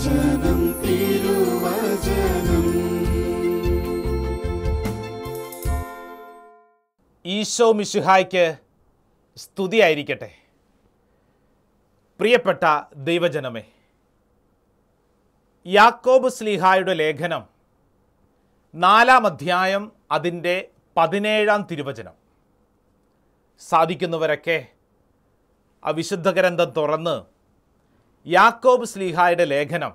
വചനം തിരുവചനം ഈശോ മിശുഹായ്ക്ക് സ്തുതിയായിരിക്കട്ടെ പ്രിയപ്പെട്ട ദൈവജനമേ യാക്കോബ് സ്ലിഹായുടെ ലേഖനം നാലാം അധ്യായം അതിൻ്റെ പതിനേഴാം തിരുവചനം സാധിക്കുന്നവരൊക്കെ ആ വിശുദ്ധ ഗ്രന്ഥം തുറന്ന് യാക്കോബ് സ്ലീഹായുടെ ലേഖനം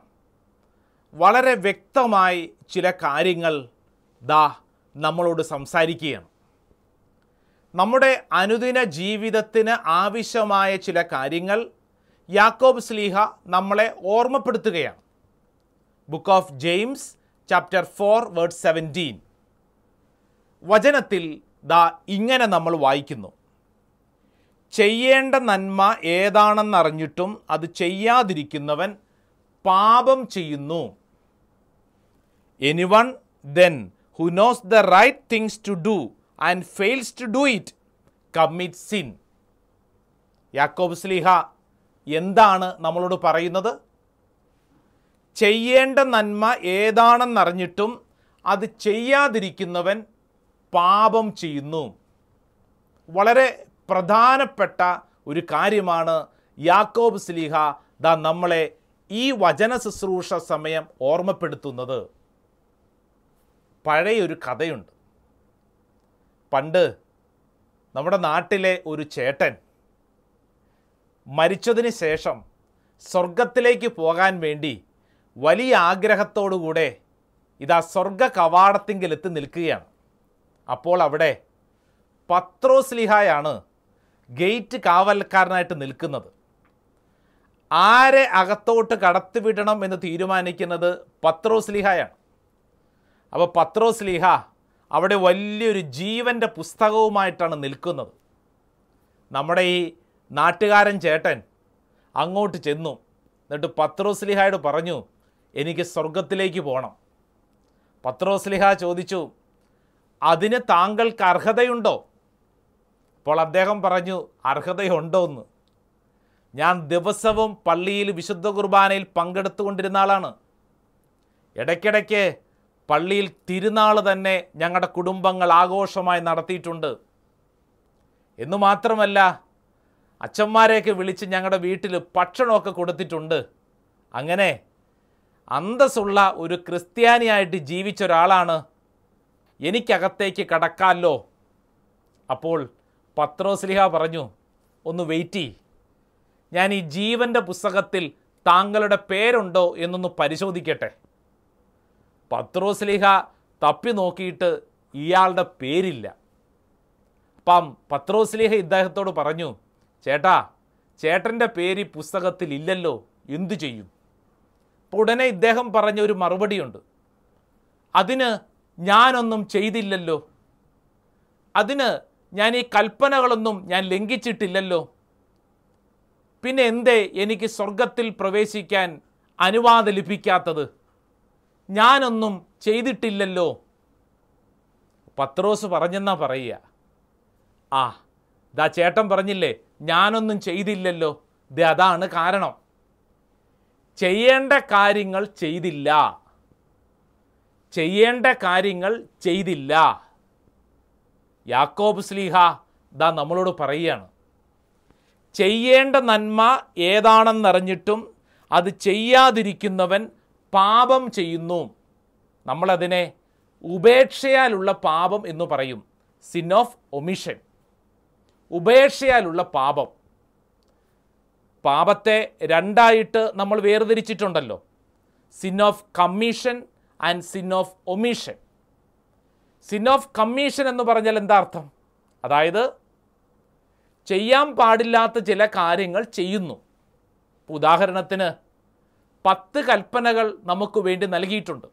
വളരെ വ്യക്തമായി ചില കാര്യങ്ങൾ ദാ നമ്മളോട് സംസാരിക്കുകയാണ് നമ്മുടെ അനുദിന ജീവിതത്തിന് ആവശ്യമായ ചില കാര്യങ്ങൾ യാക്കോബ് സ്ലീഹ നമ്മളെ ഓർമ്മപ്പെടുത്തുകയാണ് book of James chapter four word seventeen വചനത്തിൽ ദാ ഇങ്ങനെ നമ്മൾ വായിക്കുന്നു ചെയ്യേണ്ട നന്മ ഏതാണെന്നറിഞ്ഞിട്ടും അത് ചെയ്യാതിരിക്കുന്നവൻ പാപം ചെയ്യുന്നു anyone then who knows the right things to do and fails to do it commit sin യാക്കോബ് സ്ലിഹ എന്താണ് നമ്മളോട് പറയുന്നത് ചെയ്യേണ്ട നന്മ ഏതാണെന്നറിഞ്ഞിട്ടും അത് ചെയ്യാതിരിക്കുന്നവൻ പാപം ചെയ്യുന്നു വളരെ പ്രധാനപ്പെട്ട ഒരു കാര്യമാണ് യാക്കോബ് സ്ലീഹ ദാ നമ്മളെ ഈ വചന ശുശ്രൂഷ സമയം ഓർമ്മപ്പെടുത്തുന്നത് പഴയൊരു കഥയുണ്ട് പണ്ട് നമ്മുടെ നാട്ടിലെ ഒരു ചേട്ടൻ മരിച്ചതിന് ശേഷം സ്വർഗത്തിലേക്ക് പോകാൻ വേണ്ടി വലിയ ആഗ്രഹത്തോടുകൂടെ ഇതാ സ്വർഗ കവാടത്തിങ്കിലെത്തി നിൽക്കുകയാണ് അപ്പോൾ അവിടെ പത്രോസ്ലിഹായാണ് ഗേറ്റ് കാവൽക്കാരനായിട്ട് നിൽക്കുന്നത് ആരെ അകത്തോട്ട് കടത്തിവിടണം എന്ന് തീരുമാനിക്കുന്നത് പത്രോസ് ലീഹയാണ് അപ്പോൾ പത്രോസ് ലീഹ അവിടെ വലിയൊരു ജീവൻ്റെ പുസ്തകവുമായിട്ടാണ് നിൽക്കുന്നത് നമ്മുടെ ഈ നാട്ടുകാരൻ ചേട്ടൻ അങ്ങോട്ട് ചെന്നു എന്നിട്ട് പത്രോസ് ലിഹായോട് പറഞ്ഞു എനിക്ക് സ്വർഗത്തിലേക്ക് പോകണം പത്രോസ് ലിഹ ചോദിച്ചു അതിന് താങ്കൾക്ക് അർഹതയുണ്ടോ അപ്പോൾ അദ്ദേഹം പറഞ്ഞു അർഹതയുണ്ടോ എന്ന് ഞാൻ ദിവസവും പള്ളിയിൽ വിശുദ്ധ കുർബാനയിൽ പങ്കെടുത്തുകൊണ്ടിരുന്ന ആളാണ് ഇടയ്ക്കിടയ്ക്ക് പള്ളിയിൽ തിരുനാൾ തന്നെ ഞങ്ങളുടെ കുടുംബങ്ങൾ ആഘോഷമായി നടത്തിയിട്ടുണ്ട് എന്നു മാത്രമല്ല അച്ഛന്മാരെയൊക്കെ വിളിച്ച് ഞങ്ങളുടെ വീട്ടിൽ ഭക്ഷണമൊക്കെ കൊടുത്തിട്ടുണ്ട് അങ്ങനെ അന്തസ്സുള്ള ഒരു ക്രിസ്ത്യാനിയായിട്ട് ജീവിച്ച ഒരാളാണ് എനിക്കകത്തേക്ക് കടക്കാമല്ലോ അപ്പോൾ പത്രോസ്ലിഹ പറഞ്ഞു ഒന്ന് വെയിറ്റ് ചെയ് ഞാൻ ഈ ജീവൻ്റെ പുസ്തകത്തിൽ താങ്കളുടെ പേരുണ്ടോ എന്നൊന്ന് പരിശോധിക്കട്ടെ പത്രോസ്ലിഹ തപ്പി നോക്കിയിട്ട് ഇയാളുടെ പേരില്ല അപ്പം പത്രോസ്ലിഹ ഇദ്ദേഹത്തോട് പറഞ്ഞു ചേട്ടാ ചേട്ടൻ്റെ പേര് ഈ പുസ്തകത്തിൽ ഇല്ലല്ലോ എന്തു ചെയ്യും അപ്പോൾ ഉടനെ ഇദ്ദേഹം പറഞ്ഞ ഒരു മറുപടിയുണ്ട് അതിന് ഞാനൊന്നും ചെയ്തില്ലല്ലോ അതിന് ഞാൻ ഈ കൽപ്പനകളൊന്നും ഞാൻ ലംഘിച്ചിട്ടില്ലല്ലോ പിന്നെ എന്തേ എനിക്ക് സ്വർഗത്തിൽ പ്രവേശിക്കാൻ അനുവാദം ലഭിക്കാത്തത് ഞാനൊന്നും ചെയ്തിട്ടില്ലല്ലോ പത്രോസ് പറഞ്ഞെന്നാ പറയുക ആ ദാ ചേട്ടൻ പറഞ്ഞില്ലേ ഞാനൊന്നും ചെയ്തില്ലല്ലോ ഇത് അതാണ് കാരണം ചെയ്യേണ്ട കാര്യങ്ങൾ ചെയ്തില്ല ചെയ്യേണ്ട കാര്യങ്ങൾ ചെയ്തില്ല യാക്കോബ് സ്ലീഹ ദാ നമ്മളോട് പറയുകയാണ് ചെയ്യേണ്ട നന്മ ഏതാണെന്നറിഞ്ഞിട്ടും അത് ചെയ്യാതിരിക്കുന്നവൻ പാപം ചെയ്യുന്നു നമ്മളതിനെ ഉപേക്ഷയാലുള്ള പാപം എന്ന് പറയും സിൻ ഓഫ് ഒമിഷൻ ഉപേക്ഷയാലുള്ള പാപം പാപത്തെ രണ്ടായിട്ട് നമ്മൾ വേർതിരിച്ചിട്ടുണ്ടല്ലോ sin of commission and sin of omission sin of commission എന്ന് പറഞ്ഞാൽ എന്താ അർത്ഥം അതായത് ചെയ്യാൻ പാടില്ലാത്ത ചില കാര്യങ്ങൾ ചെയ്യുന്നു ഉദാഹരണത്തിന് പത്ത് കൽപ്പനകൾ നമുക്ക് വേണ്ടി നൽകിയിട്ടുണ്ട്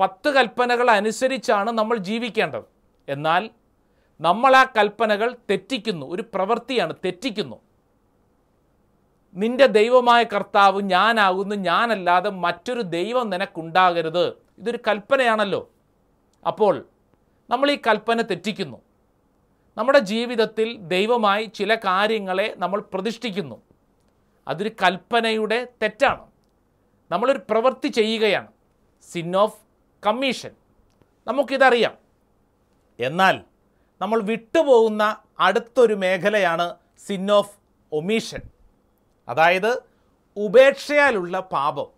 പത്ത് കൽപ്പനകൾ അനുസരിച്ചാണ് നമ്മൾ ജീവിക്കേണ്ടത് എന്നാൽ നമ്മൾ ആ കൽപ്പനകൾ തെറ്റിക്കുന്നു ഒരു പ്രവൃത്തിയാണ് തെറ്റിക്കുന്നു നിന്റെ ദൈവമായ കർത്താവ് ഞാനാകുന്നു ഞാനല്ലാതെ മറ്റൊരു ദൈവം നിനക്കുണ്ടാകരുത് ഇതൊരു കൽപ്പനയാണല്ലോ അപ്പോൾ നമ്മൾ ഈ കൽപ്പന തെറ്റിക്കുന്നു നമ്മുടെ ജീവിതത്തിൽ ദൈവമായി ചില കാര്യങ്ങളെ നമ്മൾ പ്രതിഷ്ഠിക്കുന്നു അതൊരു കൽപ്പനയുടെ തെറ്റാണ് നമ്മളൊരു പ്രവൃത്തി ചെയ്യുകയാണ് സിൻ ഓഫ് കമ്മീഷൻ നമുക്കിതറിയാം എന്നാൽ നമ്മൾ വിട്ടുപോകുന്ന അടുത്തൊരു മേഖലയാണ് സിൻ ഓഫ് ഒമീഷൻ അതായത് ഉപേക്ഷയാലുള്ള പാപം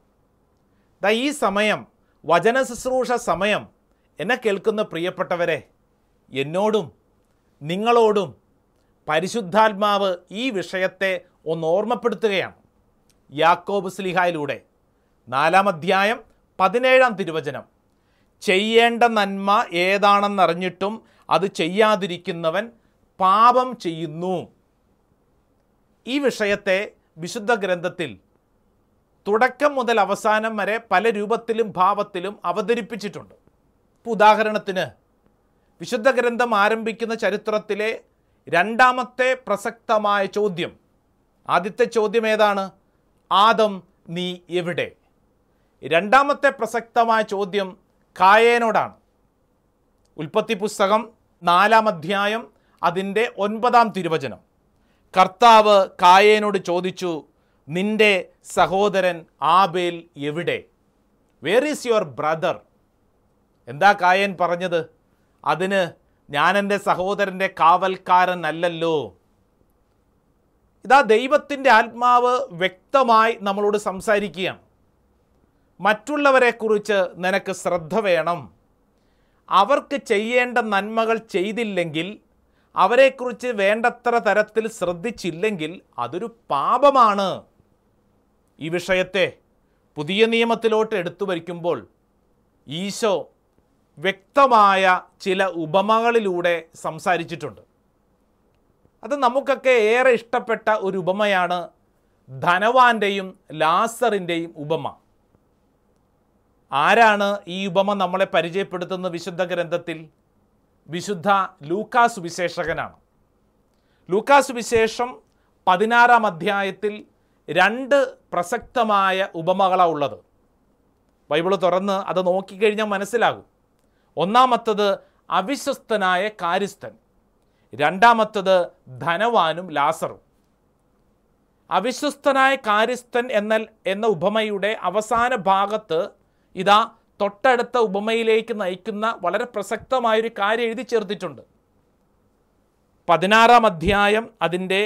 ഈ സമയം വചന ശുശ്രൂഷ സമയം എന്നെ കേൾക്കുന്ന പ്രിയപ്പെട്ടവരെ എന്നോടും നിങ്ങളോടും പരിശുദ്ധാത്മാവ് ഈ വിഷയത്തെ ഒന്ന് ഓർമ്മപ്പെടുത്തുകയാണ് യാക്കോബ് സ്ലിഹായിലൂടെ നാലാം അധ്യായം പതിനേഴാം തിരുവചനം ചെയ്യേണ്ട നന്മ ഏതാണെന്നറിഞ്ഞിട്ടും അത് ചെയ്യാതിരിക്കുന്നവൻ പാപം ചെയ്യുന്നു ഈ വിഷയത്തെ വിശുദ്ധ ഗ്രന്ഥത്തിൽ തുടക്കം മുതൽ അവസാനം വരെ പല രൂപത്തിലും ഭാവത്തിലും അവതരിപ്പിച്ചിട്ടുണ്ട് ഇപ്പോൾ ഉദാഹരണത്തിന് വിശുദ്ധ ഗ്രന്ഥം ആരംഭിക്കുന്ന ചരിത്രത്തിലെ രണ്ടാമത്തെ പ്രസക്തമായ ചോദ്യം ആദ്യത്തെ ചോദ്യം ഏതാണ് ആദം നീ എവിടെ രണ്ടാമത്തെ പ്രസക്തമായ ചോദ്യം കായേനോടാണ് ഉൽപ്പത്തി പുസ്തകം നാലാം അധ്യായം അതിൻ്റെ ഒൻപതാം തിരുവചനം കർത്താവ് കായേനോട് ചോദിച്ചു നിന്റെ സഹോദരൻ ആബേൽ എവിടെ വേർ ഈസ് യുവർ ബ്രദർ എന്താ കായൻ പറഞ്ഞത് അതിന് ഞാനെൻ്റെ സഹോദരൻ്റെ അല്ലല്ലോ ഇതാ ദൈവത്തിൻ്റെ ആത്മാവ് വ്യക്തമായി നമ്മളോട് സംസാരിക്കുകയാണ് മറ്റുള്ളവരെക്കുറിച്ച് നിനക്ക് ശ്രദ്ധ വേണം അവർക്ക് ചെയ്യേണ്ട നന്മകൾ ചെയ്തില്ലെങ്കിൽ അവരെക്കുറിച്ച് വേണ്ടത്ര തരത്തിൽ ശ്രദ്ധിച്ചില്ലെങ്കിൽ അതൊരു പാപമാണ് ഈ വിഷയത്തെ പുതിയ നിയമത്തിലോട്ട് എടുത്തു വയ്ക്കുമ്പോൾ ഈശോ വ്യക്തമായ ചില ഉപമകളിലൂടെ സംസാരിച്ചിട്ടുണ്ട് അത് നമുക്കൊക്കെ ഏറെ ഇഷ്ടപ്പെട്ട ഒരു ഉപമയാണ് ധനവാന്റെയും ലാസറിൻ്റെയും ഉപമ ആരാണ് ഈ ഉപമ നമ്മളെ പരിചയപ്പെടുത്തുന്ന വിശുദ്ധ ഗ്രന്ഥത്തിൽ വിശുദ്ധ ലൂക്കാസ് വിശേഷകനാണ് ലൂക്കാസ് വിശേഷം പതിനാറാം അധ്യായത്തിൽ രണ്ട് പ്രസക്തമായ ഉപമകളാണ് ഉള്ളത് ബൈബിൾ തുറന്ന് അത് നോക്കിക്കഴിഞ്ഞാൽ മനസ്സിലാകും ഒന്നാമത്തത് അവിശ്വസ്തനായ കാര്യസ്ഥൻ രണ്ടാമത്തത് ധനവാനും ലാസറും അവിശ്വസ്തനായ കാര്യസ്ഥൻ എന്ന എന്ന ഉപമയുടെ അവസാന ഭാഗത്ത് ഇതാ തൊട്ടടുത്ത ഉപമയിലേക്ക് നയിക്കുന്ന വളരെ പ്രസക്തമായൊരു കാര്യം എഴുതി ചേർത്തിട്ടുണ്ട് പതിനാറാം അധ്യായം അതിൻ്റെ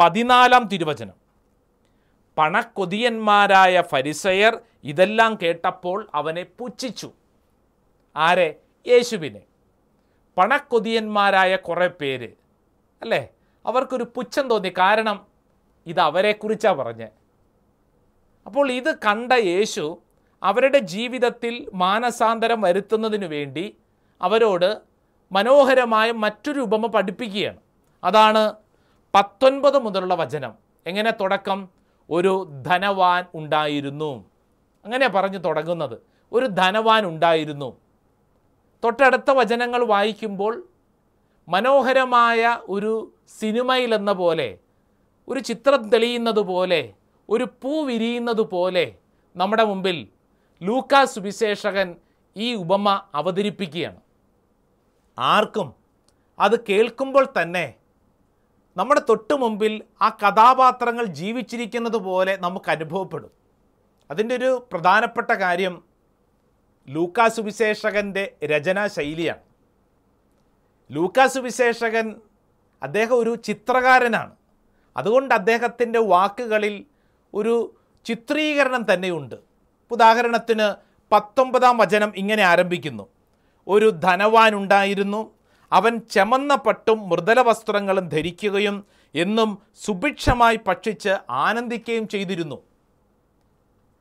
പതിനാലാം തിരുവചനം പണക്കൊതിയന്മാരായ ഫരിസയർ ഇതെല്ലാം കേട്ടപ്പോൾ അവനെ പുച്ഛിച്ചു ആരെ യേശുവിനെ പണക്കൊതിയന്മാരായ കുറേ പേര് അല്ലേ അവർക്കൊരു പുച്ഛം തോന്നി കാരണം ഇത് അവരെക്കുറിച്ചാണ് പറഞ്ഞത് അപ്പോൾ ഇത് കണ്ട യേശു അവരുടെ ജീവിതത്തിൽ മാനസാന്തരം വരുത്തുന്നതിനു വേണ്ടി അവരോട് മനോഹരമായ മറ്റൊരു ഉപമ പഠിപ്പിക്കുകയാണ് അതാണ് പത്തൊൻപത് മുതലുള്ള വചനം എങ്ങനെ തുടക്കം ഒരു ധനവാൻ ഉണ്ടായിരുന്നു അങ്ങനെ പറഞ്ഞു തുടങ്ങുന്നത് ഒരു ധനവാൻ ഉണ്ടായിരുന്നു തൊട്ടടുത്ത വചനങ്ങൾ വായിക്കുമ്പോൾ മനോഹരമായ ഒരു സിനിമയിലെന്ന പോലെ ഒരു ചിത്രം തെളിയുന്നത് പോലെ ഒരു പൂ വിരിയുന്നത് പോലെ നമ്മുടെ മുമ്പിൽ ലൂക്കാ സുവിശേഷകൻ ഈ ഉപമ അവതരിപ്പിക്കുകയാണ് ആർക്കും അത് കേൾക്കുമ്പോൾ തന്നെ നമ്മുടെ തൊട്ടു മുമ്പിൽ ആ കഥാപാത്രങ്ങൾ ജീവിച്ചിരിക്കുന്നത് പോലെ നമുക്ക് അനുഭവപ്പെടും അതിൻ്റെ ഒരു പ്രധാനപ്പെട്ട കാര്യം ലൂക്കാ സുവിശേഷകൻ്റെ രചനാ ശൈലിയാണ് ലൂക്കാ സുവിശേഷകൻ അദ്ദേഹം ഒരു ചിത്രകാരനാണ് അതുകൊണ്ട് അദ്ദേഹത്തിൻ്റെ വാക്കുകളിൽ ഒരു ചിത്രീകരണം തന്നെയുണ്ട് ഉദാഹരണത്തിന് പത്തൊമ്പതാം വചനം ഇങ്ങനെ ആരംഭിക്കുന്നു ഒരു ധനവാനുണ്ടായിരുന്നു അവൻ ചമന്ന പട്ടും മൃദല വസ്ത്രങ്ങളും ധരിക്കുകയും എന്നും സുഭിക്ഷമായി ഭക്ഷിച്ച് ആനന്ദിക്കുകയും ചെയ്തിരുന്നു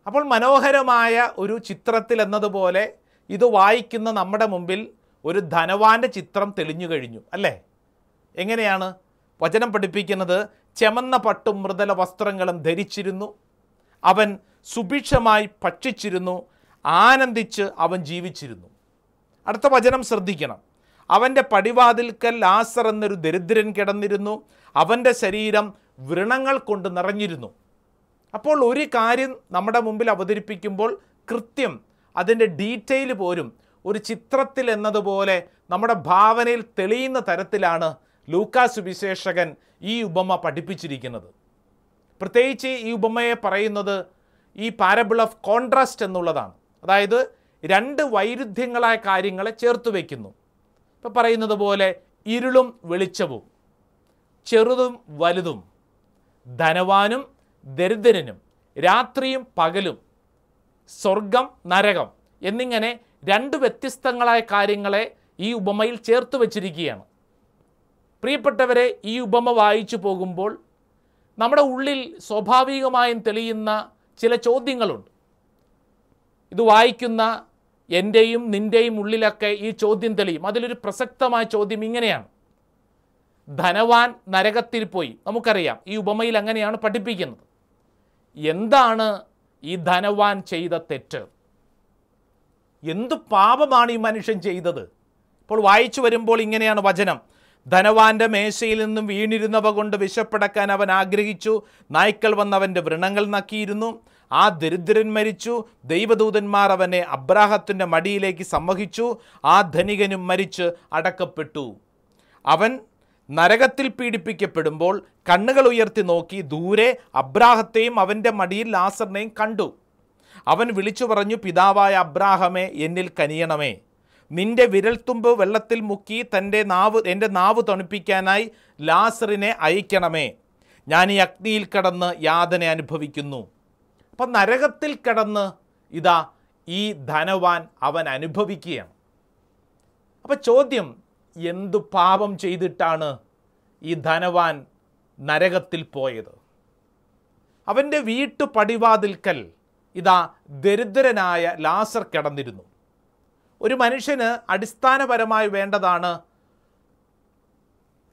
അപ്പോൾ മനോഹരമായ ഒരു ചിത്രത്തിൽ എന്നതുപോലെ ഇത് വായിക്കുന്ന നമ്മുടെ മുമ്പിൽ ഒരു ധനവാന്റെ ചിത്രം തെളിഞ്ഞു കഴിഞ്ഞു അല്ലേ എങ്ങനെയാണ് വചനം പഠിപ്പിക്കുന്നത് ചെമന്ന പട്ടും മൃദല വസ്ത്രങ്ങളും ധരിച്ചിരുന്നു അവൻ സുഭിക്ഷമായി ഭക്ഷിച്ചിരുന്നു ആനന്ദിച്ച് അവൻ ജീവിച്ചിരുന്നു അടുത്ത വചനം ശ്രദ്ധിക്കണം അവൻ്റെ പടിവാതിൽക്കൽ ലാസർ എന്നൊരു ദരിദ്രൻ കിടന്നിരുന്നു അവൻ്റെ ശരീരം വ്രണങ്ങൾ കൊണ്ട് നിറഞ്ഞിരുന്നു അപ്പോൾ ഒരു കാര്യം നമ്മുടെ മുമ്പിൽ അവതരിപ്പിക്കുമ്പോൾ കൃത്യം അതിൻ്റെ ഡീറ്റെയിൽ പോലും ഒരു ചിത്രത്തിൽ എന്നതുപോലെ നമ്മുടെ ഭാവനയിൽ തെളിയുന്ന തരത്തിലാണ് ലൂക്കാ സുവിശേഷകൻ ഈ ഉപമ പഠിപ്പിച്ചിരിക്കുന്നത് പ്രത്യേകിച്ച് ഈ ഉപമയെ പറയുന്നത് ഈ പാരബിൾ ഓഫ് കോൺട്രാസ്റ്റ് എന്നുള്ളതാണ് അതായത് രണ്ട് വൈരുദ്ധ്യങ്ങളായ കാര്യങ്ങളെ ചേർത്ത് വയ്ക്കുന്നു ഇപ്പോൾ പറയുന്നത് പോലെ ഇരുളും വെളിച്ചവും ചെറുതും വലുതും ധനവാനും ദരിദ്രനും രാത്രിയും പകലും സ്വർഗം നരകം എന്നിങ്ങനെ രണ്ട് വ്യത്യസ്തങ്ങളായ കാര്യങ്ങളെ ഈ ഉപമയിൽ ചേർത്ത് വച്ചിരിക്കുകയാണ് പ്രിയപ്പെട്ടവരെ ഈ ഉപമ വായിച്ചു പോകുമ്പോൾ നമ്മുടെ ഉള്ളിൽ സ്വാഭാവികമായും തെളിയുന്ന ചില ചോദ്യങ്ങളുണ്ട് ഇത് വായിക്കുന്ന എൻ്റെയും നിൻ്റെയും ഉള്ളിലൊക്കെ ഈ ചോദ്യം തെളിയും അതിലൊരു പ്രസക്തമായ ചോദ്യം ഇങ്ങനെയാണ് ധനവാൻ നരകത്തിൽ പോയി നമുക്കറിയാം ഈ ഉപമയിൽ അങ്ങനെയാണ് പഠിപ്പിക്കുന്നത് എന്താണ് ഈ ധനവാൻ ചെയ്ത തെറ്റ് എന്ത് പാപമാണ് ഈ മനുഷ്യൻ ചെയ്തത് ഇപ്പോൾ വായിച്ചു വരുമ്പോൾ ഇങ്ങനെയാണ് വചനം ധനവാന്റെ മേശയിൽ നിന്നും വീണിരുന്നവ കൊണ്ട് വിശപ്പെടക്കാൻ അവൻ ആഗ്രഹിച്ചു നായ്ക്കൾ വന്ന് അവൻ്റെ വ്രണങ്ങൾ നക്കിയിരുന്നു ആ ദരിദ്രൻ മരിച്ചു ദൈവദൂതന്മാർ അവനെ അബ്രാഹത്തിൻ്റെ മടിയിലേക്ക് സമ്മഹിച്ചു ആ ധനികനും മരിച്ച് അടക്കപ്പെട്ടു അവൻ നരകത്തിൽ പീഡിപ്പിക്കപ്പെടുമ്പോൾ കണ്ണുകൾ ഉയർത്തി നോക്കി ദൂരെ അബ്രാഹത്തെയും അവൻ്റെ മടിയിൽ ലാസറിനെയും കണ്ടു അവൻ വിളിച്ചു പറഞ്ഞു പിതാവായ അബ്രാഹമേ എന്നിൽ കനിയണമേ നിന്റെ വിരൽത്തുമ്പ് വെള്ളത്തിൽ മുക്കി തൻ്റെ നാവ് എൻ്റെ നാവ് തണുപ്പിക്കാനായി ലാസറിനെ അയക്കണമേ ഞാൻ ഈ അഗ്നിയിൽ കടന്ന് യാതന അനുഭവിക്കുന്നു അപ്പം നരകത്തിൽ കടന്ന് ഇതാ ഈ ധനവാൻ അവൻ അനുഭവിക്കുകയാണ് അപ്പം ചോദ്യം എന്തു പാപം ചെയ്തിട്ടാണ് ഈ ധനവാൻ നരകത്തിൽ പോയത് അവൻ്റെ വീട്ടു പടിവാതിൽക്കൽ ഇതാ ദരിദ്രനായ ലാസർ കിടന്നിരുന്നു ഒരു മനുഷ്യന് അടിസ്ഥാനപരമായി വേണ്ടതാണ്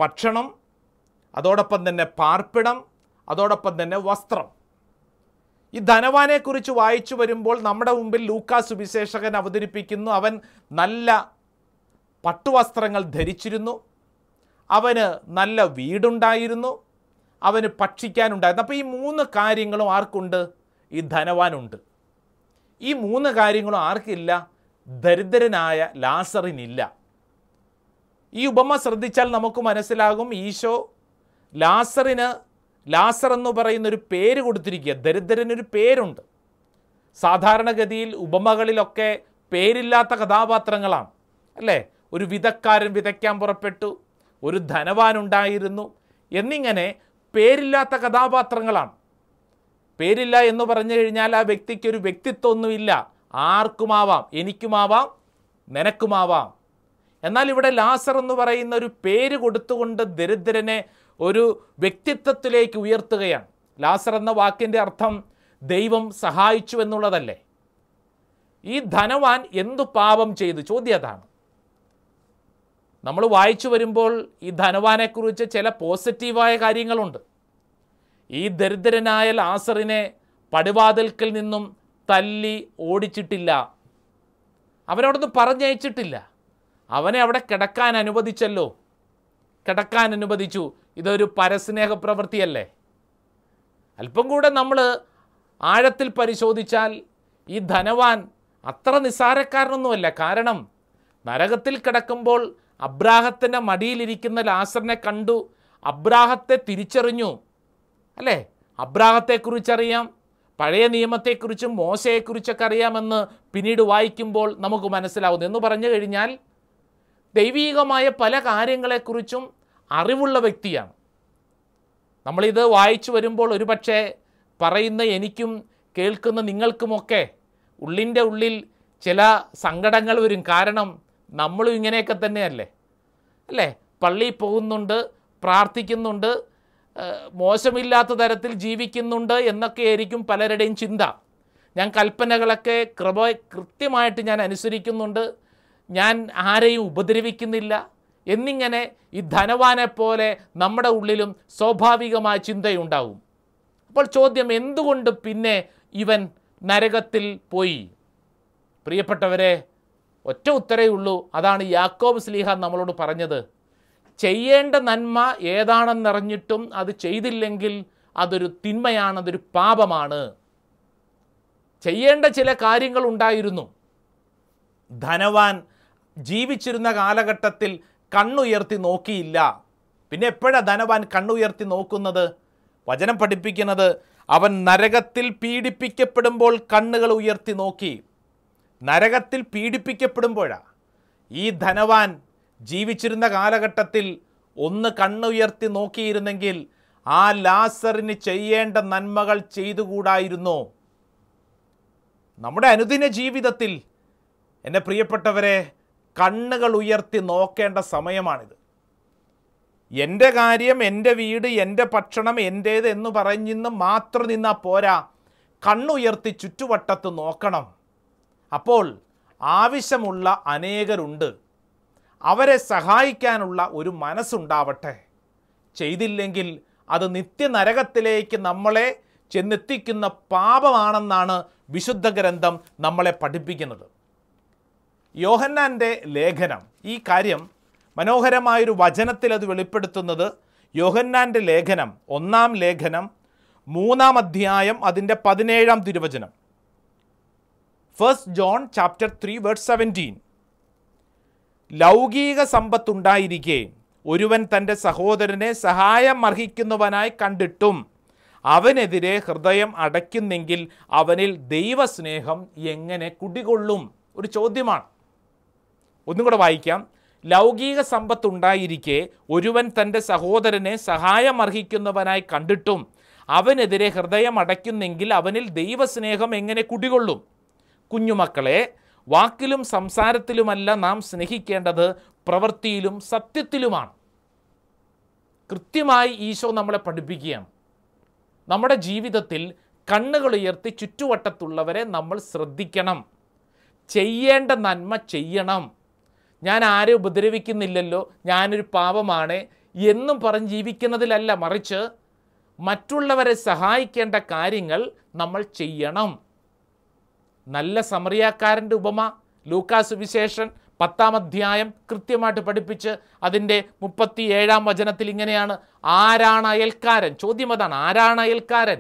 ഭക്ഷണം അതോടൊപ്പം തന്നെ പാർപ്പിടം അതോടൊപ്പം തന്നെ വസ്ത്രം ഈ ധനവാനെക്കുറിച്ച് വായിച്ചു വരുമ്പോൾ നമ്മുടെ മുമ്പിൽ ലൂക്കാ സുവിശേഷകൻ അവതരിപ്പിക്കുന്നു അവൻ നല്ല പട്ടുവസ്ത്രങ്ങൾ ധരിച്ചിരുന്നു അവന് നല്ല വീടുണ്ടായിരുന്നു അവന് ഭക്ഷിക്കാനുണ്ടായിരുന്നു അപ്പോൾ ഈ മൂന്ന് കാര്യങ്ങളും ആർക്കുണ്ട് ഈ ധനവാനുണ്ട് ഈ മൂന്ന് കാര്യങ്ങളും ആർക്കില്ല ദരിദ്രനായ ലാസറിനില്ല ഈ ഉപമ ശ്രദ്ധിച്ചാൽ നമുക്ക് മനസ്സിലാകും ഈശോ ലാസറിന് ലാസർ എന്ന് പറയുന്നൊരു പേര് കൊടുത്തിരിക്കുക ദരിദ്രനൊരു പേരുണ്ട് സാധാരണഗതിയിൽ ഉപമകളിലൊക്കെ പേരില്ലാത്ത കഥാപാത്രങ്ങളാണ് അല്ലേ ഒരു വിധക്കാരൻ വിതയ്ക്കാൻ പുറപ്പെട്ടു ഒരു ധനവാനുണ്ടായിരുന്നു എന്നിങ്ങനെ പേരില്ലാത്ത കഥാപാത്രങ്ങളാണ് പേരില്ല എന്ന് പറഞ്ഞു കഴിഞ്ഞാൽ ആ വ്യക്തിക്ക് ഒരു വ്യക്തിത്വമൊന്നുമില്ല ആർക്കുമാവാം എനിക്കുമാവാം നിനക്കുമാവാം എന്നാൽ ഇവിടെ ലാസർ എന്ന് പറയുന്ന ഒരു പേര് കൊടുത്തുകൊണ്ട് ദരിദ്രനെ ഒരു വ്യക്തിത്വത്തിലേക്ക് ഉയർത്തുകയാണ് ലാസർ എന്ന വാക്കിൻ്റെ അർത്ഥം ദൈവം സഹായിച്ചു എന്നുള്ളതല്ലേ ഈ ധനവാൻ എന്തു പാപം ചെയ്തു ചോദ്യം അതാണ് നമ്മൾ വായിച്ചു വരുമ്പോൾ ഈ ധനവാനെക്കുറിച്ച് ചില പോസിറ്റീവായ കാര്യങ്ങളുണ്ട് ഈ ദരിദ്രനായ ലാസറിനെ പടിവാതിൽക്കിൽ നിന്നും തല്ലി ഓടിച്ചിട്ടില്ല അവനോടൊന്ന് പറഞ്ഞയച്ചിട്ടില്ല അവനെ അവിടെ കിടക്കാൻ അനുവദിച്ചല്ലോ കിടക്കാൻ അനുവദിച്ചു ഇതൊരു പരസ്നേഹ പ്രവൃത്തിയല്ലേ അല്പം കൂടെ നമ്മൾ ആഴത്തിൽ പരിശോധിച്ചാൽ ഈ ധനവാൻ അത്ര നിസ്സാരക്കാരനൊന്നുമല്ല കാരണം നരകത്തിൽ കിടക്കുമ്പോൾ അബ്രാഹത്തിൻ്റെ മടിയിലിരിക്കുന്ന ലാസറിനെ കണ്ടു അബ്രാഹത്തെ തിരിച്ചറിഞ്ഞു അല്ലേ അബ്രാഹത്തെക്കുറിച്ചറിയാം പഴയ നിയമത്തെക്കുറിച്ചും മോശയെക്കുറിച്ചൊക്കെ അറിയാമെന്ന് പിന്നീട് വായിക്കുമ്പോൾ നമുക്ക് മനസ്സിലാവുന്നു എന്ന് പറഞ്ഞു കഴിഞ്ഞാൽ ദൈവീകമായ പല കാര്യങ്ങളെക്കുറിച്ചും അറിവുള്ള വ്യക്തിയാണ് നമ്മളിത് വായിച്ചു വരുമ്പോൾ ഒരുപക്ഷെ പറയുന്ന എനിക്കും കേൾക്കുന്ന നിങ്ങൾക്കുമൊക്കെ ഉള്ളിൻ്റെ ഉള്ളിൽ ചില സങ്കടങ്ങൾ വരും കാരണം നമ്മളും ഇങ്ങനെയൊക്കെ തന്നെയല്ലേ അല്ലേ പള്ളിയിൽ പോകുന്നുണ്ട് പ്രാർത്ഥിക്കുന്നുണ്ട് മോശമില്ലാത്ത തരത്തിൽ ജീവിക്കുന്നുണ്ട് എന്നൊക്കെയായിരിക്കും പലരുടെയും ചിന്ത ഞാൻ കൽപ്പനകളൊക്കെ കൃപ കൃത്യമായിട്ട് ഞാൻ അനുസരിക്കുന്നുണ്ട് ഞാൻ ആരെയും ഉപദ്രവിക്കുന്നില്ല എന്നിങ്ങനെ ഈ ധനവാനെപ്പോലെ പോലെ നമ്മുടെ ഉള്ളിലും സ്വാഭാവികമായ ചിന്തയുണ്ടാവും അപ്പോൾ ചോദ്യം എന്തുകൊണ്ട് പിന്നെ ഇവൻ നരകത്തിൽ പോയി പ്രിയപ്പെട്ടവരെ ഒറ്റ ഉത്തരേ ഉള്ളൂ അതാണ് യാക്കോബ് സ്ലീഹ നമ്മളോട് പറഞ്ഞത് ചെയ്യേണ്ട നന്മ ഏതാണെന്നറിഞ്ഞിട്ടും അത് ചെയ്തില്ലെങ്കിൽ അതൊരു തിന്മയാണ് അതൊരു പാപമാണ് ചെയ്യേണ്ട ചില കാര്യങ്ങൾ ഉണ്ടായിരുന്നു ധനവാൻ ജീവിച്ചിരുന്ന കാലഘട്ടത്തിൽ കണ്ണുയർത്തി നോക്കിയില്ല പിന്നെ എപ്പോഴാണ് ധനവാൻ കണ്ണുയർത്തി നോക്കുന്നത് വചനം പഠിപ്പിക്കുന്നത് അവൻ നരകത്തിൽ പീഡിപ്പിക്കപ്പെടുമ്പോൾ കണ്ണുകൾ ഉയർത്തി നോക്കി നരകത്തിൽ പീഡിപ്പിക്കപ്പെടുമ്പോഴാണ് ഈ ധനവാൻ ജീവിച്ചിരുന്ന കാലഘട്ടത്തിൽ ഒന്ന് കണ്ണുയർത്തി നോക്കിയിരുന്നെങ്കിൽ ആ ലാസറിന് ചെയ്യേണ്ട നന്മകൾ ചെയ്തുകൂടായിരുന്നു നമ്മുടെ അനുദിന ജീവിതത്തിൽ എൻ്റെ പ്രിയപ്പെട്ടവരെ കണ്ണുകൾ ഉയർത്തി നോക്കേണ്ട സമയമാണിത് എൻ്റെ കാര്യം എൻ്റെ വീട് എൻ്റെ ഭക്ഷണം എൻ്റേത് എന്ന് പറഞ്ഞിന്ന് മാത്രം നിന്നാൽ പോരാ കണ്ണുയർത്തി ചുറ്റുവട്ടത്ത് നോക്കണം അപ്പോൾ ആവശ്യമുള്ള അനേകരുണ്ട് അവരെ സഹായിക്കാനുള്ള ഒരു മനസ്സുണ്ടാവട്ടെ ചെയ്തില്ലെങ്കിൽ അത് നിത്യനരകത്തിലേക്ക് നമ്മളെ ചെന്നെത്തിക്കുന്ന പാപമാണെന്നാണ് വിശുദ്ധ ഗ്രന്ഥം നമ്മളെ പഠിപ്പിക്കുന്നത് യോഹന്നാൻ്റെ ലേഖനം ഈ കാര്യം മനോഹരമായൊരു വചനത്തിൽ അത് വെളിപ്പെടുത്തുന്നത് യോഹന്നാൻ്റെ ലേഖനം ഒന്നാം ലേഖനം മൂന്നാം അധ്യായം അതിൻ്റെ പതിനേഴാം തിരുവചനം first John chapter three word seventeen ലൗകിക സമ്പത്തുണ്ടായിരിക്കെ ഒരുവൻ തൻ്റെ സഹോദരനെ സഹായം അർഹിക്കുന്നവനായി കണ്ടിട്ടും അവനെതിരെ ഹൃദയം അടയ്ക്കുന്നെങ്കിൽ അവനിൽ ദൈവസ്നേഹം എങ്ങനെ കുടികൊള്ളും ഒരു ചോദ്യമാണ് ഒന്നും കൂടെ വായിക്കാം ലൗകിക സമ്പത്തുണ്ടായിരിക്കെ ഒരുവൻ തൻ്റെ സഹോദരനെ സഹായം അർഹിക്കുന്നവനായി കണ്ടിട്ടും അവനെതിരെ ഹൃദയം അടയ്ക്കുന്നെങ്കിൽ അവനിൽ ദൈവസ്നേഹം എങ്ങനെ കുടികൊള്ളും കുഞ്ഞുമക്കളെ വാക്കിലും സംസാരത്തിലുമല്ല നാം സ്നേഹിക്കേണ്ടത് പ്രവൃത്തിയിലും സത്യത്തിലുമാണ് കൃത്യമായി ഈശോ നമ്മളെ പഠിപ്പിക്കുകയാണ് നമ്മുടെ ജീവിതത്തിൽ കണ്ണുകൾ ഉയർത്തി ചുറ്റുവട്ടത്തുള്ളവരെ നമ്മൾ ശ്രദ്ധിക്കണം ചെയ്യേണ്ട നന്മ ചെയ്യണം ഞാൻ ആരെ ഉപദ്രവിക്കുന്നില്ലല്ലോ ഞാനൊരു പാപമാണ് എന്നും പറഞ്ഞ് ജീവിക്കുന്നതിലല്ല മറിച്ച് മറ്റുള്ളവരെ സഹായിക്കേണ്ട കാര്യങ്ങൾ നമ്മൾ ചെയ്യണം നല്ല സമറിയാക്കാരൻ്റെ ഉപമ ലൂക്കാസ് വിശേഷൻ പത്താം അധ്യായം കൃത്യമായിട്ട് പഠിപ്പിച്ച് അതിൻ്റെ മുപ്പത്തി ഏഴാം വചനത്തിൽ ഇങ്ങനെയാണ് ആരാണ് അയൽക്കാരൻ ചോദ്യം അതാണ് ആരാണ് അയൽക്കാരൻ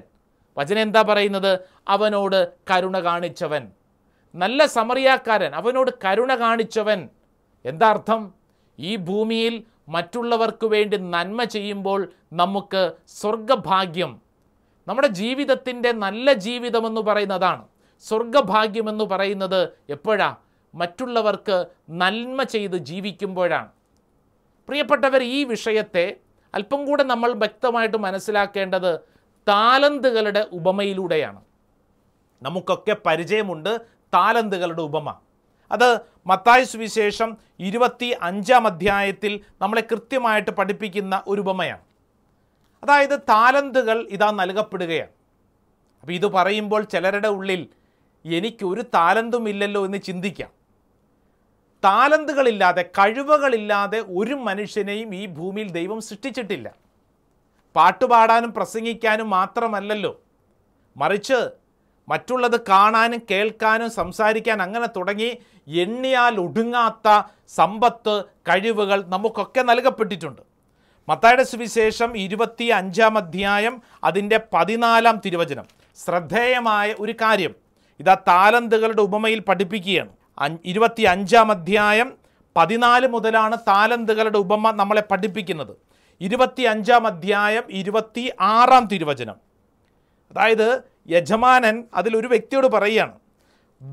വചനം എന്താ പറയുന്നത് അവനോട് കരുണ കാണിച്ചവൻ നല്ല സമറിയാക്കാരൻ അവനോട് കരുണ കാണിച്ചവൻ എന്താ അർത്ഥം ഈ ഭൂമിയിൽ മറ്റുള്ളവർക്ക് വേണ്ടി നന്മ ചെയ്യുമ്പോൾ നമുക്ക് സ്വർഗഭാഗ്യം നമ്മുടെ ജീവിതത്തിൻ്റെ നല്ല ജീവിതമെന്ന് പറയുന്നതാണ് സ്വർഗഭാഗ്യമെന്ന് പറയുന്നത് എപ്പോഴാ മറ്റുള്ളവർക്ക് നന്മ ചെയ്ത് ജീവിക്കുമ്പോഴാണ് പ്രിയപ്പെട്ടവർ ഈ വിഷയത്തെ അല്പം കൂടെ നമ്മൾ വ്യക്തമായിട്ട് മനസ്സിലാക്കേണ്ടത് താലന്തുകളുടെ ഉപമയിലൂടെയാണ് നമുക്കൊക്കെ പരിചയമുണ്ട് താലന്തുകളുടെ ഉപമ അത് മത്തായ സുവിശേഷം ഇരുപത്തി അഞ്ചാം അധ്യായത്തിൽ നമ്മളെ കൃത്യമായിട്ട് പഠിപ്പിക്കുന്ന ഒരു ഉപമയാണ് അതായത് താലന്തുകൾ ഇതാ നൽകപ്പെടുകയാണ് അപ്പോൾ ഇത് പറയുമ്പോൾ ചിലരുടെ ഉള്ളിൽ എനിക്കൊരു താലന്തും ഇല്ലല്ലോ എന്ന് ചിന്തിക്കാം താലന്തുകളില്ലാതെ കഴിവുകളില്ലാതെ ഒരു മനുഷ്യനെയും ഈ ഭൂമിയിൽ ദൈവം സൃഷ്ടിച്ചിട്ടില്ല പാട്ടുപാടാനും പ്രസംഗിക്കാനും മാത്രമല്ലല്ലോ മറിച്ച് മറ്റുള്ളത് കാണാനും കേൾക്കാനും സംസാരിക്കാൻ അങ്ങനെ തുടങ്ങി എണ്ണിയാൽ ഒടുങ്ങാത്ത സമ്പത്ത് കഴിവുകൾ നമുക്കൊക്കെ നൽകപ്പെട്ടിട്ടുണ്ട് മത്തായുടെ സുവിശേഷം ഇരുപത്തി അഞ്ചാം അധ്യായം അതിൻ്റെ പതിനാലാം തിരുവചനം ശ്രദ്ധേയമായ ഒരു കാര്യം ഇതാ താലന്തുകളുടെ ഉപമയിൽ പഠിപ്പിക്കുകയാണ് ഇരുപത്തി അഞ്ചാം അധ്യായം പതിനാല് മുതലാണ് താലന്തുകളുടെ ഉപമ നമ്മളെ പഠിപ്പിക്കുന്നത് ഇരുപത്തി അഞ്ചാം അധ്യായം ഇരുപത്തി ആറാം തിരുവചനം അതായത് യജമാനൻ അതിലൊരു വ്യക്തിയോട് പറയുകയാണ്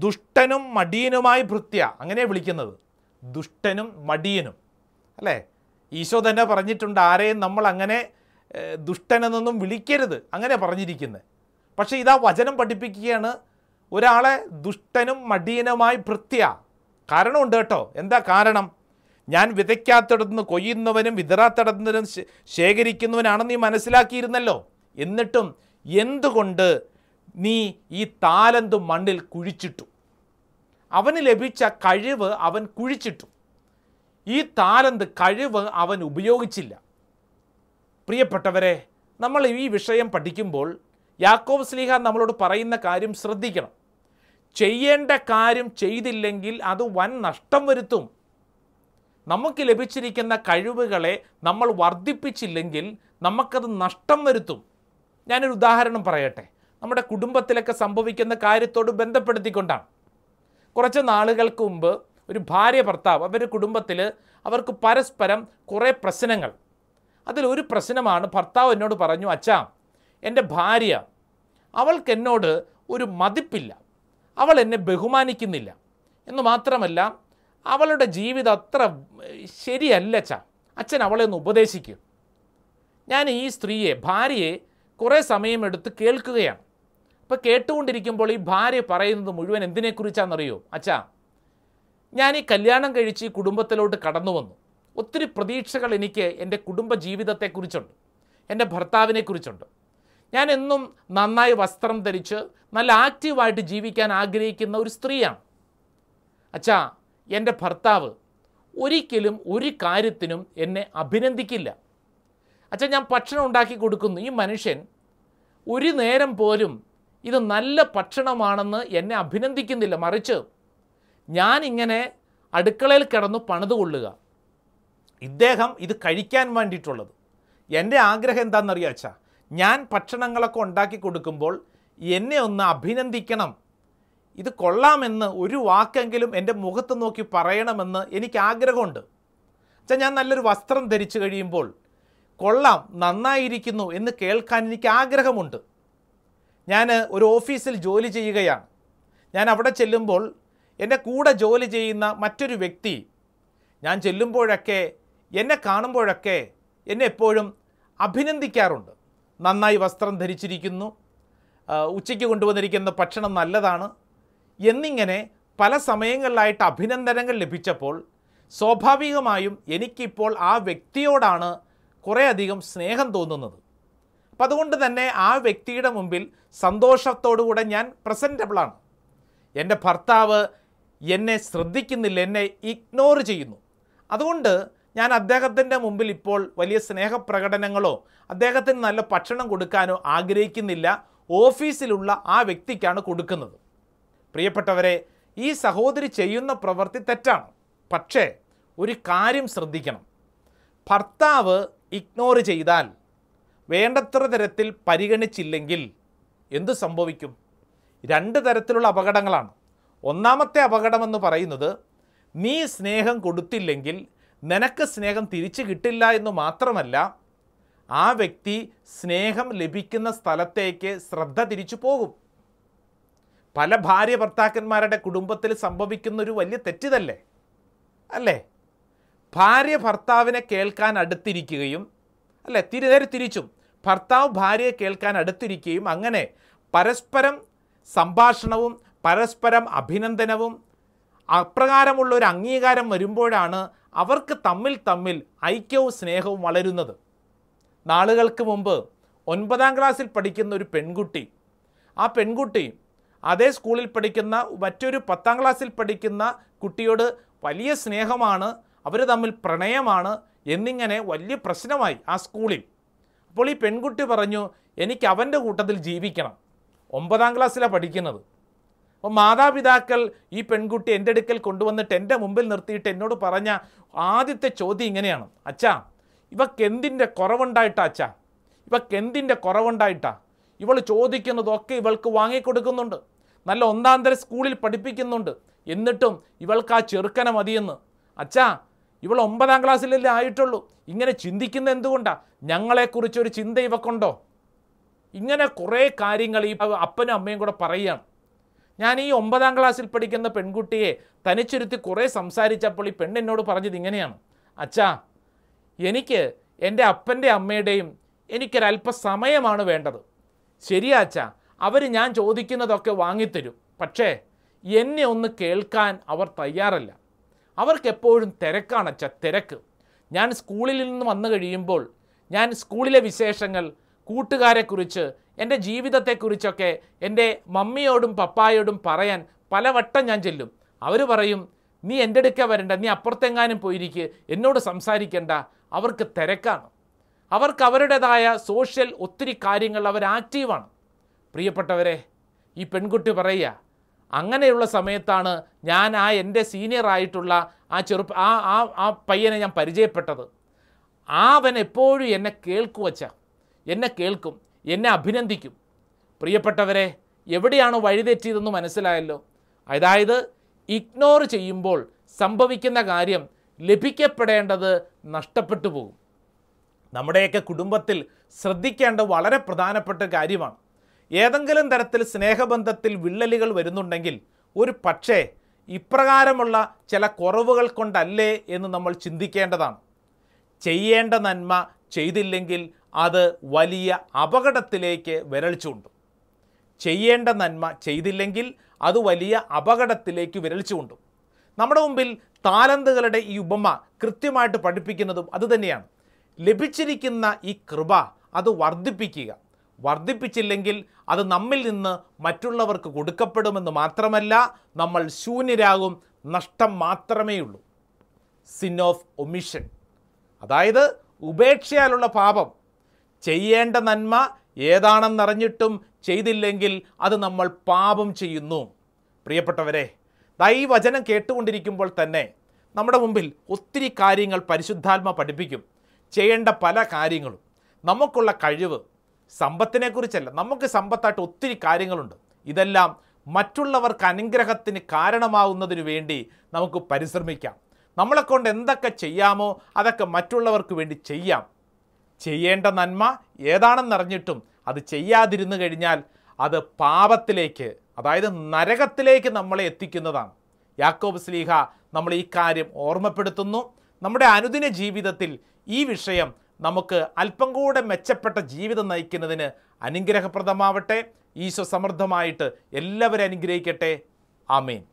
ദുഷ്ടനും മടിയനുമായി ഭൃത്യ അങ്ങനെ വിളിക്കുന്നത് ദുഷ്ടനും മടിയനും അല്ലേ ഈശോ തന്നെ പറഞ്ഞിട്ടുണ്ട് ആരെയും നമ്മൾ അങ്ങനെ ദുഷ്ടനെന്നൊന്നും വിളിക്കരുത് അങ്ങനെ പറഞ്ഞിരിക്കുന്നത് പക്ഷേ ഇതാ വചനം പഠിപ്പിക്കുകയാണ് ഒരാളെ ദുഷ്ടനും മടിയനുമായി ഭൃത്യ കാരണമുണ്ട് കേട്ടോ എന്താ കാരണം ഞാൻ വിതയ്ക്കാത്തിടത്തുനിന്ന് കൊയ്യുന്നവനും വിതറാത്തിടത്തുനിന്നും ശേഖരിക്കുന്നവനാണെന്ന് നീ മനസ്സിലാക്കിയിരുന്നല്ലോ എന്നിട്ടും എന്തുകൊണ്ട് നീ ഈ താലന്ത് മണ്ണിൽ കുഴിച്ചിട്ടു അവന് ലഭിച്ച കഴിവ് അവൻ കുഴിച്ചിട്ടു ഈ താലന്ത് കഴിവ് അവൻ ഉപയോഗിച്ചില്ല പ്രിയപ്പെട്ടവരെ നമ്മൾ ഈ വിഷയം പഠിക്കുമ്പോൾ യാക്കോബ് സ്ലീഹ നമ്മളോട് പറയുന്ന കാര്യം ശ്രദ്ധിക്കണം ചെയ്യേണ്ട കാര്യം ചെയ്തില്ലെങ്കിൽ അത് വൻ നഷ്ടം വരുത്തും നമുക്ക് ലഭിച്ചിരിക്കുന്ന കഴിവുകളെ നമ്മൾ വർദ്ധിപ്പിച്ചില്ലെങ്കിൽ നമുക്കത് നഷ്ടം വരുത്തും ഞാനൊരു ഉദാഹരണം പറയട്ടെ നമ്മുടെ കുടുംബത്തിലൊക്കെ സംഭവിക്കുന്ന കാര്യത്തോട് ബന്ധപ്പെടുത്തിക്കൊണ്ടാണ് കുറച്ച് നാളുകൾക്ക് മുമ്പ് ഒരു ഭാര്യ ഭർത്താവ് അവരുടെ കുടുംബത്തിൽ അവർക്ക് പരസ്പരം കുറേ പ്രശ്നങ്ങൾ അതിലൊരു പ്രശ്നമാണ് ഭർത്താവ് എന്നോട് പറഞ്ഞു അച്ഛാ എൻ്റെ ഭാര്യ അവൾക്കെന്നോട് ഒരു മതിപ്പില്ല അവൾ എന്നെ ബഹുമാനിക്കുന്നില്ല എന്ന് മാത്രമല്ല അവളുടെ ജീവിതം അത്ര ശരിയല്ല അച്ഛ അച്ഛൻ അവളെ ഒന്ന് ഉപദേശിക്കൂ ഞാൻ ഈ സ്ത്രീയെ ഭാര്യയെ കുറേ സമയമെടുത്ത് കേൾക്കുകയാണ് അപ്പോൾ കേട്ടുകൊണ്ടിരിക്കുമ്പോൾ ഈ ഭാര്യ പറയുന്നത് മുഴുവൻ എന്തിനെക്കുറിച്ചാണെന്നറിയോ അച്ഛാ ഞാൻ ഈ കല്യാണം കഴിച്ച് ഈ കുടുംബത്തിലോട്ട് കടന്നു വന്നു ഒത്തിരി പ്രതീക്ഷകൾ എനിക്ക് എൻ്റെ കുടുംബ ജീവിതത്തെക്കുറിച്ചുണ്ട് എൻ്റെ ഭർത്താവിനെക്കുറിച്ചുണ്ട് ഞാൻ എന്നും നന്നായി വസ്ത്രം ധരിച്ച് നല്ല ആക്റ്റീവായിട്ട് ജീവിക്കാൻ ആഗ്രഹിക്കുന്ന ഒരു സ്ത്രീയാണ് അച്ഛാ എൻ്റെ ഭർത്താവ് ഒരിക്കലും ഒരു കാര്യത്തിനും എന്നെ അഭിനന്ദിക്കില്ല അച്ഛാ ഞാൻ ഭക്ഷണം ഉണ്ടാക്കി കൊടുക്കുന്നു ഈ മനുഷ്യൻ ഒരു നേരം പോലും ഇത് നല്ല ഭക്ഷണമാണെന്ന് എന്നെ അഭിനന്ദിക്കുന്നില്ല മറിച്ച് ഞാനിങ്ങനെ അടുക്കളയിൽ കിടന്നു പണിത് കൊള്ളുക ഇദ്ദേഹം ഇത് കഴിക്കാൻ വേണ്ടിയിട്ടുള്ളത് എൻ്റെ ആഗ്രഹം എന്താണെന്നറിയാം അച്ഛാ ഞാൻ ഭക്ഷണങ്ങളൊക്കെ ഉണ്ടാക്കി കൊടുക്കുമ്പോൾ എന്നെ ഒന്ന് അഭിനന്ദിക്കണം ഇത് കൊള്ളാമെന്ന് ഒരു വാക്കെങ്കിലും എൻ്റെ മുഖത്ത് നോക്കി പറയണമെന്ന് എനിക്ക് ആഗ്രഹമുണ്ട് വെച്ചാൽ ഞാൻ നല്ലൊരു വസ്ത്രം ധരിച്ചു കഴിയുമ്പോൾ കൊള്ളാം നന്നായിരിക്കുന്നു എന്ന് കേൾക്കാൻ എനിക്ക് ആഗ്രഹമുണ്ട് ഞാൻ ഒരു ഓഫീസിൽ ജോലി ചെയ്യുകയാണ് ഞാൻ അവിടെ ചെല്ലുമ്പോൾ എൻ്റെ കൂടെ ജോലി ചെയ്യുന്ന മറ്റൊരു വ്യക്തി ഞാൻ ചെല്ലുമ്പോഴൊക്കെ എന്നെ കാണുമ്പോഴൊക്കെ എന്നെ എപ്പോഴും അഭിനന്ദിക്കാറുണ്ട് നന്നായി വസ്ത്രം ധരിച്ചിരിക്കുന്നു ഉച്ചയ്ക്ക് കൊണ്ടുവന്നിരിക്കുന്ന ഭക്ഷണം നല്ലതാണ് എന്നിങ്ങനെ പല സമയങ്ങളിലായിട്ട് അഭിനന്ദനങ്ങൾ ലഭിച്ചപ്പോൾ സ്വാഭാവികമായും എനിക്കിപ്പോൾ ആ വ്യക്തിയോടാണ് കുറേയധികം സ്നേഹം തോന്നുന്നത് അപ്പം അതുകൊണ്ട് തന്നെ ആ വ്യക്തിയുടെ മുമ്പിൽ സന്തോഷത്തോടുകൂടെ ഞാൻ പ്രസൻറ്റബിളാണ് എൻ്റെ ഭർത്താവ് എന്നെ ശ്രദ്ധിക്കുന്നില്ല എന്നെ ഇഗ്നോർ ചെയ്യുന്നു അതുകൊണ്ട് ഞാൻ അദ്ദേഹത്തിൻ്റെ മുമ്പിൽ ഇപ്പോൾ വലിയ സ്നേഹപ്രകടനങ്ങളോ അദ്ദേഹത്തിന് നല്ല ഭക്ഷണം കൊടുക്കാനോ ആഗ്രഹിക്കുന്നില്ല ഓഫീസിലുള്ള ആ വ്യക്തിക്കാണ് കൊടുക്കുന്നത് പ്രിയപ്പെട്ടവരെ ഈ സഹോദരി ചെയ്യുന്ന പ്രവൃത്തി തെറ്റാണ് പക്ഷേ ഒരു കാര്യം ശ്രദ്ധിക്കണം ഭർത്താവ് ഇഗ്നോർ ചെയ്താൽ വേണ്ടത്ര തരത്തിൽ പരിഗണിച്ചില്ലെങ്കിൽ എന്തു സംഭവിക്കും രണ്ട് തരത്തിലുള്ള അപകടങ്ങളാണ് ഒന്നാമത്തെ അപകടമെന്ന് പറയുന്നത് നീ സ്നേഹം കൊടുത്തില്ലെങ്കിൽ നിനക്ക് സ്നേഹം തിരിച്ചു കിട്ടില്ല എന്ന് മാത്രമല്ല ആ വ്യക്തി സ്നേഹം ലഭിക്കുന്ന സ്ഥലത്തേക്ക് ശ്രദ്ധ തിരിച്ചു പോകും പല ഭാര്യ ഭർത്താക്കന്മാരുടെ കുടുംബത്തിൽ സംഭവിക്കുന്ന ഒരു വലിയ തെറ്റിതല്ലേ അല്ലേ ഭാര്യ ഭർത്താവിനെ കേൾക്കാൻ അടുത്തിരിക്കുകയും അല്ലേ തിരിതേരെ തിരിച്ചും ഭർത്താവ് ഭാര്യയെ കേൾക്കാൻ അടുത്തിരിക്കുകയും അങ്ങനെ പരസ്പരം സംഭാഷണവും പരസ്പരം അഭിനന്ദനവും അപ്രകാരമുള്ള ഒരു അംഗീകാരം വരുമ്പോഴാണ് അവർക്ക് തമ്മിൽ തമ്മിൽ ഐക്യവും സ്നേഹവും വളരുന്നത് നാളുകൾക്ക് മുമ്പ് ഒൻപതാം ക്ലാസ്സിൽ പഠിക്കുന്ന ഒരു പെൺകുട്ടി ആ പെൺകുട്ടി അതേ സ്കൂളിൽ പഠിക്കുന്ന മറ്റൊരു പത്താം ക്ലാസ്സിൽ പഠിക്കുന്ന കുട്ടിയോട് വലിയ സ്നേഹമാണ് അവർ തമ്മിൽ പ്രണയമാണ് എന്നിങ്ങനെ വലിയ പ്രശ്നമായി ആ സ്കൂളിൽ അപ്പോൾ ഈ പെൺകുട്ടി പറഞ്ഞു എനിക്ക് അവൻ്റെ കൂട്ടത്തിൽ ജീവിക്കണം ഒമ്പതാം ക്ലാസ്സിലാണ് പഠിക്കുന്നത് അപ്പോൾ മാതാപിതാക്കൾ ഈ പെൺകുട്ടി എൻ്റെ അടുക്കൽ കൊണ്ടുവന്നിട്ട് എൻ്റെ മുമ്പിൽ നിർത്തിയിട്ട് എന്നോട് പറഞ്ഞ ആദ്യത്തെ ചോദ്യം ഇങ്ങനെയാണ് അച്ഛാ ഇവക്ക് എന്തിൻ്റെ കുറവുണ്ടായിട്ടാ അച്ഛാ ഇവക്ക് എന്തിൻ്റെ കുറവുണ്ടായിട്ടാ ഇവൾ ചോദിക്കുന്നതൊക്കെ ഇവൾക്ക് വാങ്ങിക്കൊടുക്കുന്നുണ്ട് നല്ല ഒന്നാം തരം സ്കൂളിൽ പഠിപ്പിക്കുന്നുണ്ട് എന്നിട്ടും ഇവൾക്ക് ആ ചെറുക്കനെ മതിയെന്ന് അച്ഛാ ഇവൾ ഒമ്പതാം ക്ലാസ്സിലല്ലേ ആയിട്ടുള്ളൂ ഇങ്ങനെ ചിന്തിക്കുന്ന എന്തുകൊണ്ടാണ് ഞങ്ങളെക്കുറിച്ചൊരു ചിന്ത ഇവക്കുണ്ടോ ഇങ്ങനെ കുറേ കാര്യങ്ങൾ ഈ അപ്പനും അമ്മയും കൂടെ പറയുകയാണ് ഞാൻ ഈ ഒമ്പതാം ക്ലാസ്സിൽ പഠിക്കുന്ന പെൺകുട്ടിയെ തനിച്ചിരുത്തി കുറേ സംസാരിച്ചപ്പോൾ ഈ പെണ്ണ് എന്നോട് പറഞ്ഞത് ഇങ്ങനെയാണ് അച്ഛാ എനിക്ക് എൻ്റെ അപ്പൻ്റെ അമ്മയുടെയും എനിക്കൊരല്പ സമയമാണ് വേണ്ടത് ശരിയാ അച്ഛാ അവർ ഞാൻ ചോദിക്കുന്നതൊക്കെ വാങ്ങിത്തരും പക്ഷേ എന്നെ ഒന്ന് കേൾക്കാൻ അവർ തയ്യാറല്ല അവർക്കെപ്പോഴും തിരക്കാണ് അച്ഛ തിരക്ക് ഞാൻ സ്കൂളിൽ നിന്ന് വന്നു കഴിയുമ്പോൾ ഞാൻ സ്കൂളിലെ വിശേഷങ്ങൾ കൂട്ടുകാരെക്കുറിച്ച് എൻ്റെ ജീവിതത്തെക്കുറിച്ചൊക്കെ എൻ്റെ മമ്മിയോടും പപ്പായോടും പറയാൻ പലവട്ടം ഞാൻ ചെല്ലും അവർ പറയും നീ എൻ്റെ അടുക്ക വരണ്ട നീ അപ്പുറത്തെങ്ങാനും പോയിരിക്കുക എന്നോട് സംസാരിക്കണ്ട അവർക്ക് തിരക്കാണ് അവർക്ക് അവരുടേതായ സോഷ്യൽ ഒത്തിരി കാര്യങ്ങൾ അവർ ആക്റ്റീവാണ് പ്രിയപ്പെട്ടവരെ ഈ പെൺകുട്ടി പറയുക അങ്ങനെയുള്ള സമയത്താണ് ഞാൻ ആ എൻ്റെ സീനിയറായിട്ടുള്ള ആ ചെറുപ്പ ആ ആ ആ പയ്യനെ ഞാൻ പരിചയപ്പെട്ടത് ആ അവൻ എപ്പോഴും എന്നെ കേൾക്കുവച്ച എന്നെ കേൾക്കും എന്നെ അഭിനന്ദിക്കും പ്രിയപ്പെട്ടവരെ എവിടെയാണ് വഴിതെറ്റിയതെന്ന് മനസ്സിലായല്ലോ അതായത് ഇഗ്നോർ ചെയ്യുമ്പോൾ സംഭവിക്കുന്ന കാര്യം ലഭിക്കപ്പെടേണ്ടത് നഷ്ടപ്പെട്ടു പോകും നമ്മുടെയൊക്കെ കുടുംബത്തിൽ ശ്രദ്ധിക്കേണ്ട വളരെ പ്രധാനപ്പെട്ട കാര്യമാണ് ഏതെങ്കിലും തരത്തിൽ സ്നേഹബന്ധത്തിൽ വിള്ളലുകൾ വരുന്നുണ്ടെങ്കിൽ ഒരു പക്ഷേ ഇപ്രകാരമുള്ള ചില കുറവുകൾ കൊണ്ടല്ലേ എന്ന് നമ്മൾ ചിന്തിക്കേണ്ടതാണ് ചെയ്യേണ്ട നന്മ ചെയ്തില്ലെങ്കിൽ അത് വലിയ അപകടത്തിലേക്ക് വിരൽ ചൂണ്ടും ചെയ്യേണ്ട നന്മ ചെയ്തില്ലെങ്കിൽ അത് വലിയ അപകടത്തിലേക്ക് വിരൽ ചൂണ്ടും നമ്മുടെ മുമ്പിൽ താലന്തുകളുടെ ഈ ഉപമ കൃത്യമായിട്ട് പഠിപ്പിക്കുന്നതും അതുതന്നെയാണ് ലഭിച്ചിരിക്കുന്ന ഈ കൃപ അത് വർദ്ധിപ്പിക്കുക വർദ്ധിപ്പിച്ചില്ലെങ്കിൽ അത് നമ്മിൽ നിന്ന് മറ്റുള്ളവർക്ക് കൊടുക്കപ്പെടുമെന്ന് മാത്രമല്ല നമ്മൾ ശൂന്യരാകും നഷ്ടം മാത്രമേയുള്ളൂ സിൻ ഓഫ് ഒമിഷൻ അതായത് ഉപേക്ഷയാലുള്ള പാപം ചെയ്യേണ്ട നന്മ ഏതാണെന്നറിഞ്ഞിട്ടും ചെയ്തില്ലെങ്കിൽ അത് നമ്മൾ പാപം ചെയ്യുന്നു പ്രിയപ്പെട്ടവരെ ദൈവചനം വചനം കേട്ടുകൊണ്ടിരിക്കുമ്പോൾ തന്നെ നമ്മുടെ മുമ്പിൽ ഒത്തിരി കാര്യങ്ങൾ പരിശുദ്ധാത്മ പഠിപ്പിക്കും ചെയ്യേണ്ട പല കാര്യങ്ങളും നമുക്കുള്ള കഴിവ് സമ്പത്തിനെക്കുറിച്ചല്ല നമുക്ക് സമ്പത്തായിട്ട് ഒത്തിരി കാര്യങ്ങളുണ്ട് ഇതെല്ലാം മറ്റുള്ളവർക്ക് അനുഗ്രഹത്തിന് കാരണമാവുന്നതിന് വേണ്ടി നമുക്ക് പരിശ്രമിക്കാം നമ്മളെക്കൊണ്ട് എന്തൊക്കെ ചെയ്യാമോ അതൊക്കെ മറ്റുള്ളവർക്ക് വേണ്ടി ചെയ്യാം ചെയ്യേണ്ട നന്മ ഏതാണെന്നറിഞ്ഞിട്ടും അത് ചെയ്യാതിരുന്നു കഴിഞ്ഞാൽ അത് പാപത്തിലേക്ക് അതായത് നരകത്തിലേക്ക് നമ്മളെ എത്തിക്കുന്നതാണ് യാക്കോബ് സ്ലീഹ നമ്മൾ ഈ കാര്യം ഓർമ്മപ്പെടുത്തുന്നു നമ്മുടെ അനുദിന ജീവിതത്തിൽ ഈ വിഷയം നമുക്ക് അല്പം കൂടെ മെച്ചപ്പെട്ട ജീവിതം നയിക്കുന്നതിന് അനുഗ്രഹപ്രദമാവട്ടെ ഈശോ എല്ലാവരും അനുഗ്രഹിക്കട്ടെ ആമേൻ